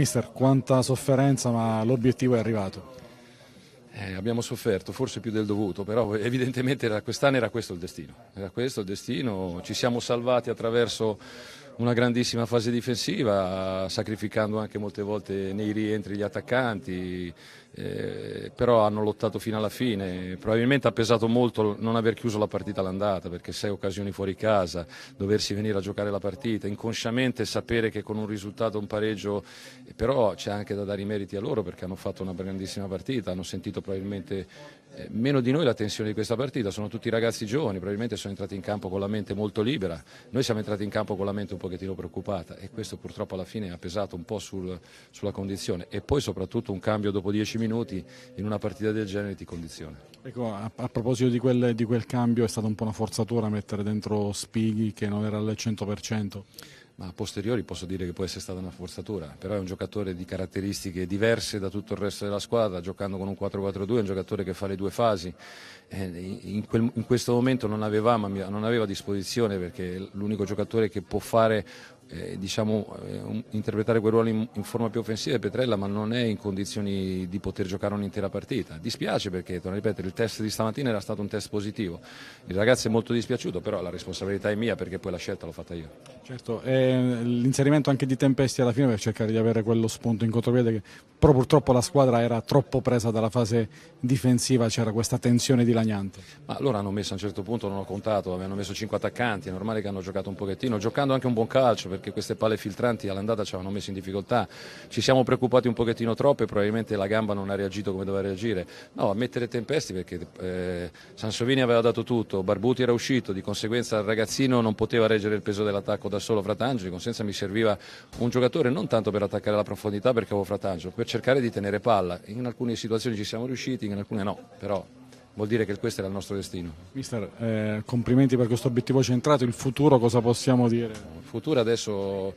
Mister, quanta sofferenza, ma l'obiettivo è arrivato. Eh, abbiamo sofferto, forse più del dovuto, però evidentemente quest'anno era questo il destino. Era questo il destino, ci siamo salvati attraverso una grandissima fase difensiva, sacrificando anche molte volte nei rientri gli attaccanti, eh, però hanno lottato fino alla fine. Probabilmente ha pesato molto non aver chiuso la partita all'andata, perché sei occasioni fuori casa, doversi venire a giocare la partita, inconsciamente sapere che con un risultato, un pareggio, eh, però c'è anche da dare i meriti a loro perché hanno fatto una grandissima partita, hanno sentito probabilmente eh, meno di noi la tensione di questa partita, sono tutti ragazzi giovani, probabilmente sono entrati in campo con la mente molto libera, noi siamo entrati in campo con la mente un po' pochettino preoccupata e questo purtroppo alla fine ha pesato un po' sul, sulla condizione e poi soprattutto un cambio dopo dieci minuti in una partita del genere ti condiziona. Ecco, a, a proposito di quel, di quel cambio è stata un po' una forzatura mettere dentro Spighi che non era al 100%? ma a posteriori posso dire che può essere stata una forzatura, però è un giocatore di caratteristiche diverse da tutto il resto della squadra, giocando con un 4-4-2 è un giocatore che fa le due fasi, eh, in, quel, in questo momento non aveva, non aveva a disposizione perché l'unico giocatore che può fare eh, diciamo, eh, un, interpretare quel ruolo in, in, forma più offensiva Petrella ma non è in condizioni di poter giocare un'intera partita. Dispiace perché, torno a ripetere, il test di stamattina era stato un test positivo. Il ragazzo è molto dispiaciuto, però la responsabilità è mia perché poi la scelta l'ho fatta io. Certo, eh, l'inserimento anche di Tempesti alla fine per cercare di avere quello spunto in contropiede che però purtroppo la squadra era troppo presa dalla fase difensiva, c'era questa tensione dilaniante. Ma loro hanno messo a un certo punto, non ho contato, avevano messo 5 attaccanti, è normale che hanno giocato un pochettino, giocando anche un buon calcio perché queste palle filtranti all'andata ci avevano messo in difficoltà, ci siamo preoccupati un pochettino troppo e probabilmente la gamba non ha reagito come doveva reagire, no, a mettere tempesti perché eh, Sansovini aveva dato tutto, Barbuti era uscito, di conseguenza il ragazzino non poteva reggere il peso dell'attacco da solo Fratangelo, di conseguenza mi serviva un giocatore non tanto per attaccare la profondità perché avevo Fratangio, per cercare di tenere palla, in alcune situazioni ci siamo riusciti, in alcune no, però vuol dire che questo era il nostro destino. Mister, eh, complimenti per questo obiettivo centrato, il futuro cosa possiamo dire? Il futuro adesso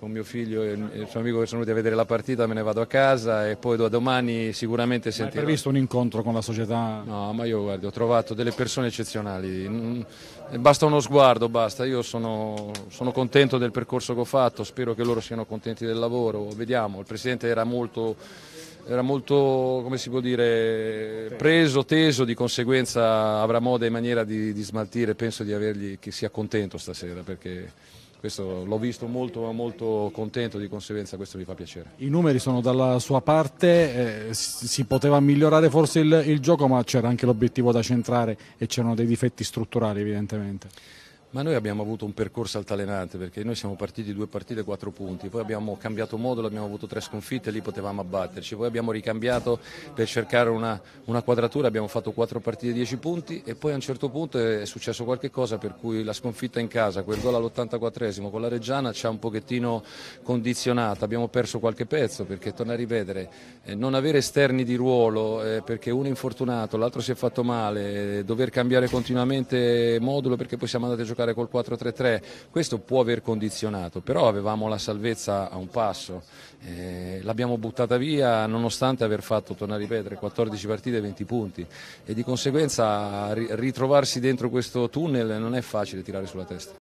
con mio figlio e il suo amico che sono venuti a vedere la partita me ne vado a casa e poi da domani sicuramente sentirò. Hai previsto un incontro con la società? No, ma io guardi, ho trovato delle persone eccezionali, mm, basta uno sguardo, basta, io sono, sono contento del percorso che ho fatto, spero che loro siano contenti del lavoro, vediamo, il Presidente era molto era molto, come si può dire, preso, teso, di conseguenza avrà modo e maniera di, di smaltire, penso di avergli, che sia contento stasera perché questo l'ho visto molto, molto contento, di conseguenza questo mi fa piacere. I numeri sono dalla sua parte, eh, si poteva migliorare forse il, il gioco ma c'era anche l'obiettivo da centrare e c'erano dei difetti strutturali evidentemente. Ma noi abbiamo avuto un percorso altalenante perché noi siamo partiti due partite, e quattro punti, poi abbiamo cambiato modulo, abbiamo avuto tre sconfitte, lì potevamo abbatterci, poi abbiamo ricambiato per cercare una, una quadratura, abbiamo fatto quattro partite, e dieci punti e poi a un certo punto è successo qualcosa per cui la sconfitta in casa, quel gol all'84esimo con la Reggiana ci ha un pochettino condizionato, abbiamo perso qualche pezzo perché torna a rivedere, eh, non avere esterni di ruolo eh, perché uno è infortunato, l'altro si è fatto male, eh, dover cambiare continuamente modulo perché poi siamo andati a giocare giocare col 4-3-3, questo può aver condizionato, però avevamo la salvezza a un passo, eh, l'abbiamo buttata via nonostante aver fatto, tornare a ripetere, 14 partite e 20 punti e di conseguenza ritrovarsi dentro questo tunnel non è facile tirare sulla testa.